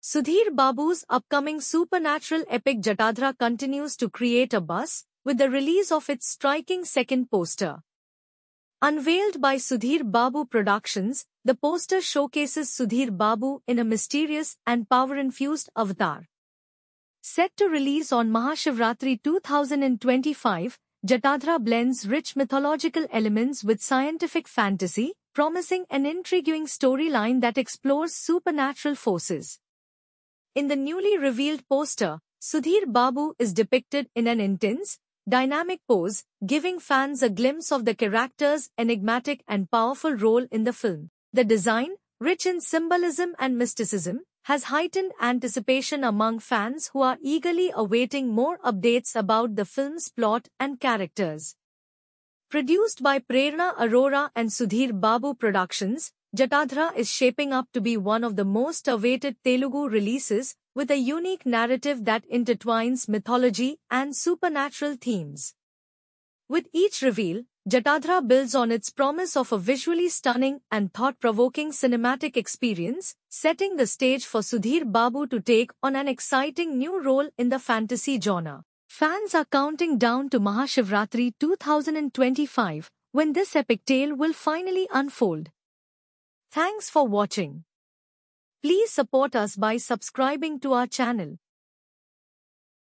Sudhir Babu's upcoming supernatural epic Jatadra continues to create a buzz with the release of its striking second poster. Unveiled by Sudhir Babu Productions, the poster showcases Sudhir Babu in a mysterious and power-infused avatar. Set to release on Mahashivratri 2025, Jatadra blends rich mythological elements with scientific fantasy, promising an intriguing storyline that explores supernatural forces. In the newly revealed poster, Sudhir Babu is depicted in an intense, dynamic pose, giving fans a glimpse of the character's enigmatic and powerful role in the film. The design, rich in symbolism and mysticism, has heightened anticipation among fans who are eagerly awaiting more updates about the film's plot and characters. Produced by Prerna Arora and Sudhir Babu Productions, Jatadhra is shaping up to be one of the most awaited Telugu releases, with a unique narrative that intertwines mythology and supernatural themes. With each reveal, Jatadhra builds on its promise of a visually stunning and thought-provoking cinematic experience, setting the stage for Sudhir Babu to take on an exciting new role in the fantasy genre. Fans are counting down to Mahashivratri 2025 when this epic tale will finally unfold. Thanks for watching. Please support us by subscribing to our channel.